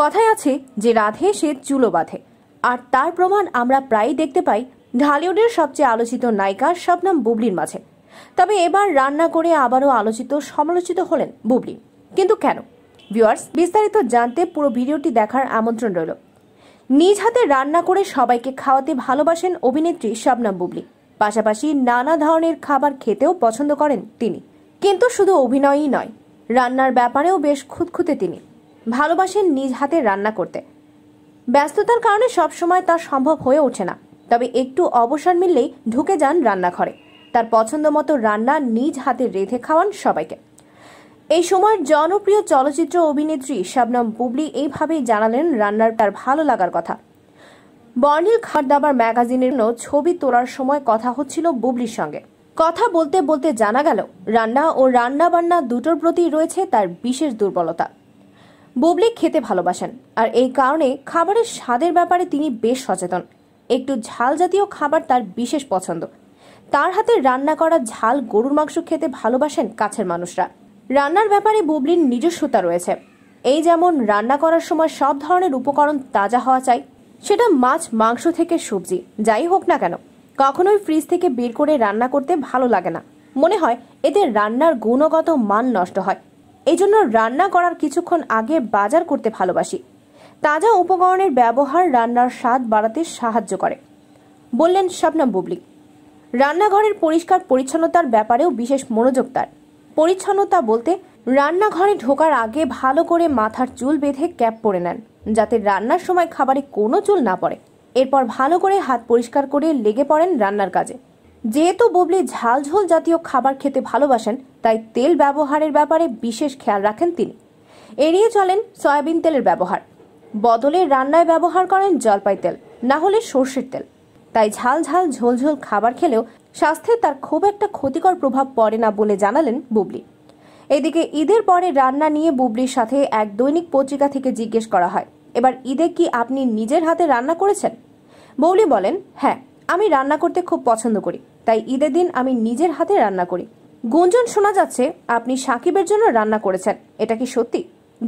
কথায় আছে যে রাধে সে চুলো বাঁধে আর তার প্রমাণ আমরা প্রায়ই দেখতে পাই ঢালিউডের সবচেয়ে আলোচিত নায়িকা নাম বুবলির মাঝে তবে এবার রান্না করে আবারও আলোচিত সমালোচিত হলেন বুবলি কিন্তু কেন ভিউয়ার্স বিস্তারিত জানতে পুরো ভিডিওটি দেখার আমন্ত্রণ রইল নিজ হাতে রান্না করে সবাইকে খাওয়াতে ভালোবাসেন অভিনেত্রী শবনম বুবলি পাশাপাশি নানা ধরনের খাবার খেতেও পছন্দ করেন তিনি কিন্তু শুধু অভিনয়ই নয় রান্নার ব্যাপারেও বেশ খুঁতখুঁতে তিনি ভালোবাসেন নিজ হাতে রান্না করতে ব্যস্ততার কারণে সবসময় তা সম্ভব হয়ে ওঠে না তবে একটু অবসর মিললেই ঢুকে যান রান্নাঘরে তার পছন্দ মতো রান্না নিজ হাতে রেঁধে খাওয়ান সবাইকে এই সময়ের জনপ্রিয় চলচ্চিত্র অভিনেত্রী শাবনাম বুবলি এইভাবেই জানালেন রান্নার তার ভালো লাগার কথা বর্ণিল খাবার দাবার ম্যাগাজিনের ছবি তোলার সময় কথা হচ্ছিল বুবলির সঙ্গে কথা বলতে বলতে জানা গেল রান্না ও রান্না বান্না দুটোর প্রতি রয়েছে তার বিশেষ দুর্বলতা বুবলি খেতে ভালোবাসেন আর এই কারণে খাবারের স্বাদের ব্যাপারে তিনি বেশ সচেতন একটু ঝাল জাতীয় খাবার তার বিশেষ পছন্দ তার হাতে রান্না করা ঝাল গরুর মাংস খেতে ভালোবাসেন কাছের মানুষরা রান্নার ব্যাপারে বুবলির নিজস্বতা রয়েছে এই যেমন রান্না করার সময় সব ধরনের উপকরণ তাজা হওয়া চাই সেটা মাছ মাংস থেকে সবজি যাই হোক না কেন কখনোই ফ্রিজ থেকে বের করে রান্না করতে ভালো লাগে না মনে হয় এতে রান্নার গুণগত মান নষ্ট হয় এই জন্য রান্না করার কিছুক্ষণ আগে বাজার করতে ভালোবাসি তাজা উপকরণের ব্যবহার রান্নার স্বাদ বাড়াতে সাহায্য করে বললেন স্বপ্না বুবলি রান্নাঘরের পরিষ্কার পরিচ্ছন্নতার ব্যাপারেও বিশেষ মনোযোগ তার পরিচ্ছন্নতা বলতে রান্নাঘরে ঢোকার আগে ভালো করে মাথার চুল বেঁধে ক্যাপ পরে নেন যাতে রান্নার সময় খাবারে কোনো চুল না পড়ে এরপর ভালো করে হাত পরিষ্কার করে লেগে পড়েন রান্নার কাজে যেহেতু বুবলি ঝালঝোল জাতীয় খাবার খেতে ভালোবাসেন তাই তেল ব্যবহারের ব্যাপারে বিশেষ খেয়াল রাখেন তিনি এড়িয়ে চলেন সয়াবিন তেলের ব্যবহার বদলে রান্নায় ব্যবহার করেন জলপাই তেল না হলে সর্ষের তেল তাই ঝাল ঝাল ঝোলঝোল খাবার খেলেও স্বাস্থ্যে তার খুব একটা ক্ষতিকর প্রভাব পড়ে না বলে জানালেন বুবলি এদিকে ঈদের পরে রান্না নিয়ে বুবলির সাথে এক দৈনিক পত্রিকা থেকে জিজ্ঞেস করা হয় এবার ঈদে কি আপনি নিজের হাতে রান্না করেছেন বৌলি বলেন হ্যাঁ আমি রান্না করতে খুব পছন্দ করি তাই ঈদের দিন আমি নিজের হাতে রান্না করি গুঞ্জন শোনা যাচ্ছে আপনি সাকিবের জন্য রান্না করেছেন এটা কি সত্যি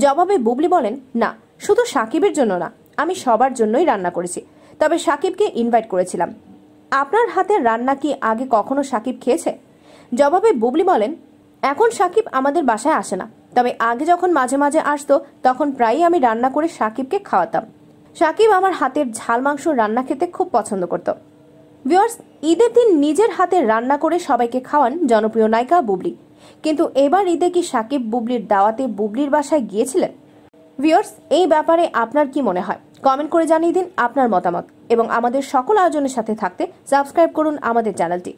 জবাবে বুবলি বলেন না শুধু সাকিবের জন্য না আমি সবার জন্যই রান্না করেছি তবে সাকিবকে ইনভাইট করেছিলাম আপনার হাতের রান্না কি আগে কখনো সাকিব খেয়েছে জবাবে বুবলি বলেন এখন সাকিব আমাদের বাসায় আসে না তবে আগে যখন মাঝে মাঝে আসতো তখন প্রায়ই আমি রান্না করে সাকিবকে খাওয়াতাম সাকিব আমার হাতের ঝাল মাংস রান্না খেতে খুব পছন্দ করতো ভিওর্স ঈদের দিন নিজের হাতে রান্না করে সবাইকে খাওয়ান জনপ্রিয় নায়িকা বুবলি কিন্তু এবার ঈদে কি সাকিব বুবলির দাওয়াতে বুবলির বাসায় গিয়েছিলেন ভিওর্স এই ব্যাপারে আপনার কি মনে হয় কমেন্ট করে জানিয়ে দিন আপনার মতামত এবং আমাদের সকল আয়োজনের সাথে থাকতে সাবস্ক্রাইব করুন আমাদের চ্যানেলটি